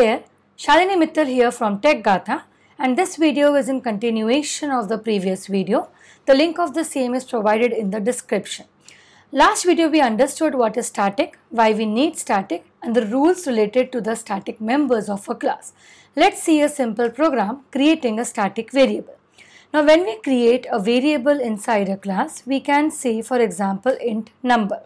there, Shalini Mittal here from Tech Gatha and this video is in continuation of the previous video. The link of the same is provided in the description. Last video we understood what is static, why we need static and the rules related to the static members of a class. Let's see a simple program creating a static variable. Now when we create a variable inside a class, we can say for example int number.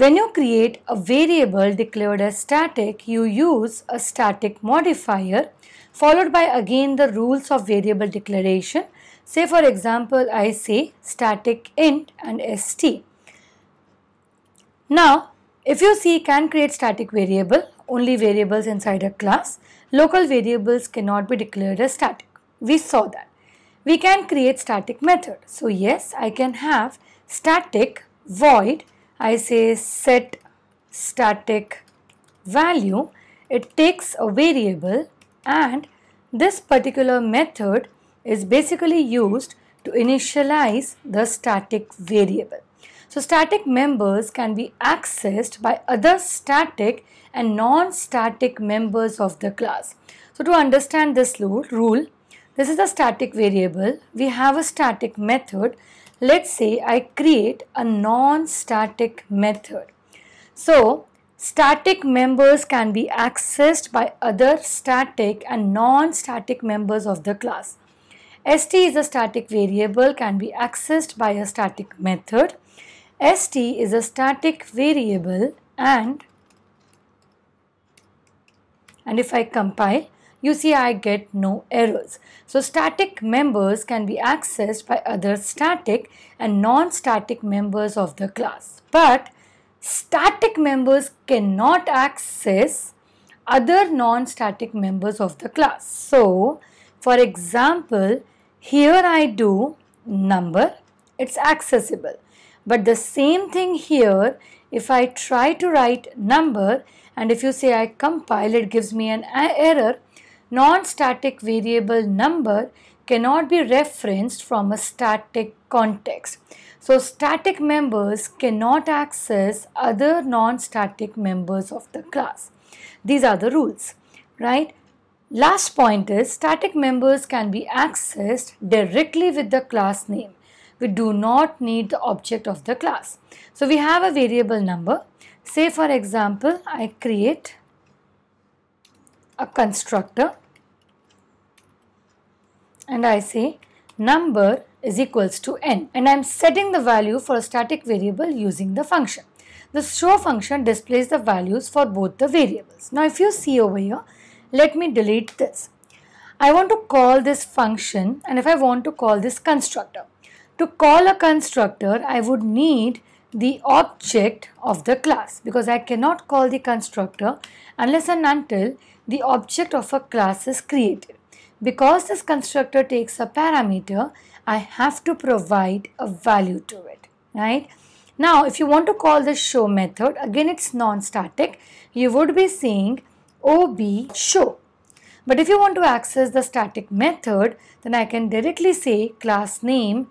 When you create a variable declared as static, you use a static modifier followed by again the rules of variable declaration. Say for example, I say static int and st. Now, if you see can create static variable, only variables inside a class, local variables cannot be declared as static. We saw that. We can create static method. So yes, I can have static void I say set static value, it takes a variable and this particular method is basically used to initialize the static variable. So static members can be accessed by other static and non-static members of the class. So to understand this rule, this is a static variable. We have a static method Let's say I create a non-static method. So static members can be accessed by other static and non-static members of the class. ST is a static variable can be accessed by a static method. ST is a static variable and and if I compile you see I get no errors. So static members can be accessed by other static and non-static members of the class. But static members cannot access other non-static members of the class. So for example, here I do number, it's accessible. But the same thing here, if I try to write number and if you say I compile, it gives me an error non-static variable number cannot be referenced from a static context. So static members cannot access other non-static members of the class. These are the rules, right? Last point is static members can be accessed directly with the class name. We do not need the object of the class. So we have a variable number. Say for example, I create a constructor and I say number is equals to n and I am setting the value for a static variable using the function. The show function displays the values for both the variables. Now if you see over here, let me delete this. I want to call this function and if I want to call this constructor. To call a constructor, I would need the object of the class because I cannot call the constructor unless and until the object of a class is created. Because this constructor takes a parameter, I have to provide a value to it, right? Now, if you want to call the show method, again it's non-static, you would be saying OB show. But if you want to access the static method, then I can directly say class name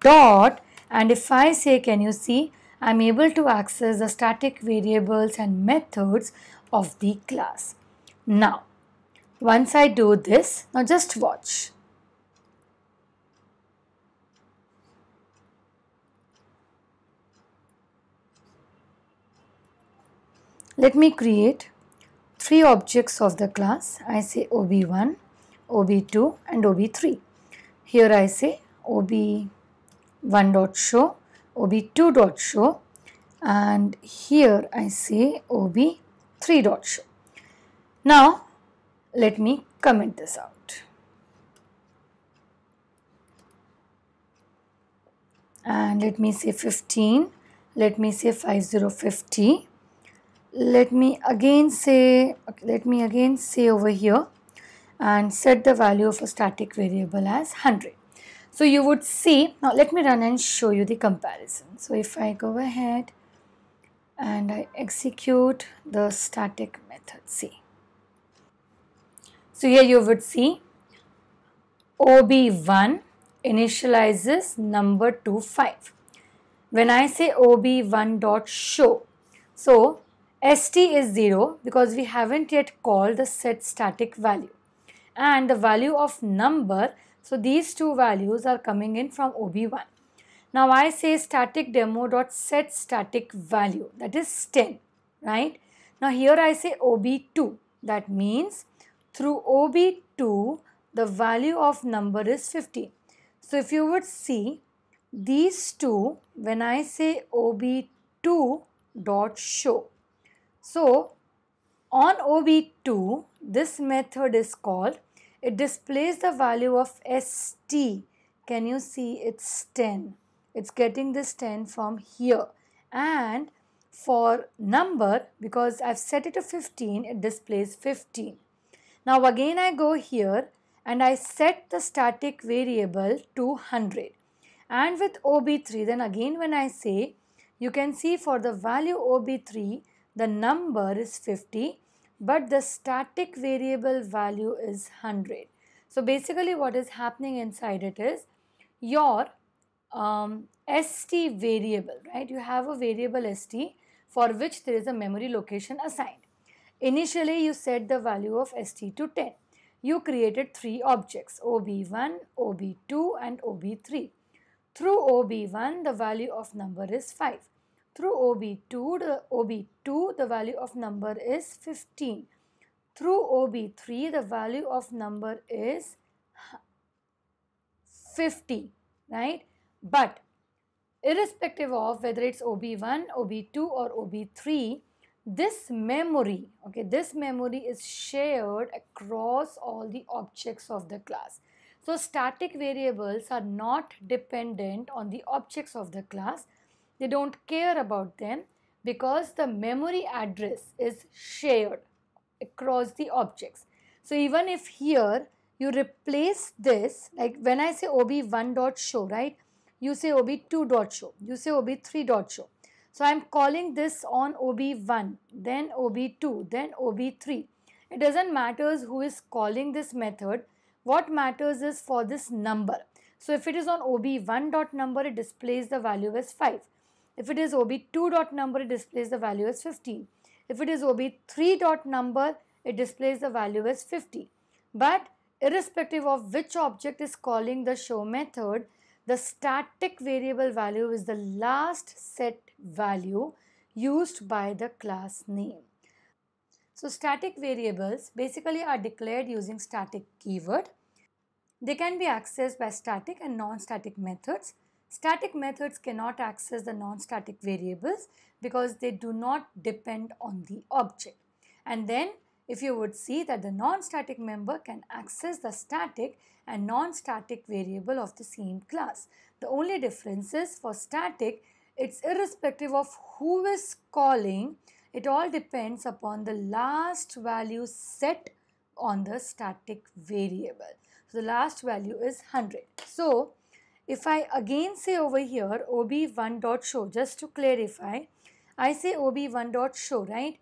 dot and if I say can you see, I'm able to access the static variables and methods of the class. Now, once I do this, now just watch. Let me create three objects of the class. I say OB1, OB2 and OB3. Here I say OB1.show, OB2.show and here I say OB3.show. Now, let me comment this out. And let me say 15. Let me say 5050. Let me again say, okay, let me again say over here and set the value of a static variable as 100. So you would see, now let me run and show you the comparison. So if I go ahead and I execute the static method, see. So here you would see OB1 initializes number to 5. When I say OB1 dot show, so ST is 0 because we haven't yet called the set static value and the value of number, so these two values are coming in from OB1. Now I say static demo dot set static value that is 10, right? Now here I say OB2 that means through OB2, the value of number is 15. So if you would see these two, when I say OB2 dot show. So on OB2, this method is called, it displays the value of ST. Can you see it's 10? It's getting this 10 from here. And for number, because I've set it to 15, it displays 15. Now again I go here and I set the static variable to 100 and with OB3 then again when I say you can see for the value OB3 the number is 50 but the static variable value is 100. So basically what is happening inside it is your um, ST variable right you have a variable ST for which there is a memory location assigned. Initially, you set the value of ST to 10. You created three objects OB1, OB2 and OB3. Through OB1, the value of number is 5. Through OB2, the OB2, the value of number is 15. Through OB3, the value of number is 50, right? But irrespective of whether it's OB1, OB2 or OB3, this memory okay this memory is shared across all the objects of the class so static variables are not dependent on the objects of the class they don't care about them because the memory address is shared across the objects so even if here you replace this like when i say ob1 dot show right you say ob2 dot show you say ob3 dot show so I am calling this on OB1, then OB2, then OB3. It doesn't matter who is calling this method. What matters is for this number. So if it is on OB1 dot number, it displays the value as 5. If it is OB2 dot number, it displays the value as 15. If it is OB3 dot number, it displays the value as 50. But irrespective of which object is calling the show method, the static variable value is the last set value used by the class name. So static variables basically are declared using static keyword. They can be accessed by static and non-static methods. Static methods cannot access the non-static variables because they do not depend on the object. And then if you would see that the non-static member can access the static and non-static variable of the same class. The only difference is for static, it's irrespective of who is calling, it all depends upon the last value set on the static variable. So, the last value is 100. So, if I again say over here ob1.show just to clarify, I say ob1.show, right?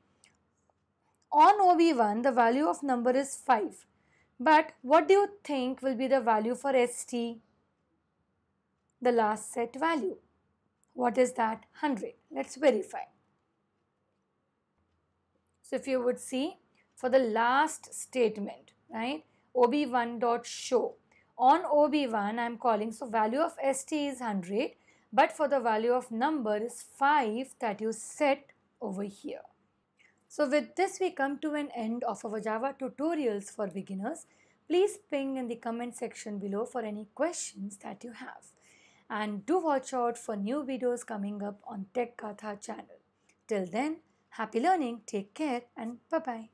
On OV1, the value of number is 5. But what do you think will be the value for ST? The last set value. What is that? 100. Let's verify. So if you would see for the last statement, right, OB1 dot show. On OB1, I am calling, so value of ST is 100, but for the value of number is 5 that you set over here. So with this we come to an end of our Java tutorials for beginners. Please ping in the comment section below for any questions that you have. And do watch out for new videos coming up on Tech Katha channel. Till then, happy learning, take care and bye-bye.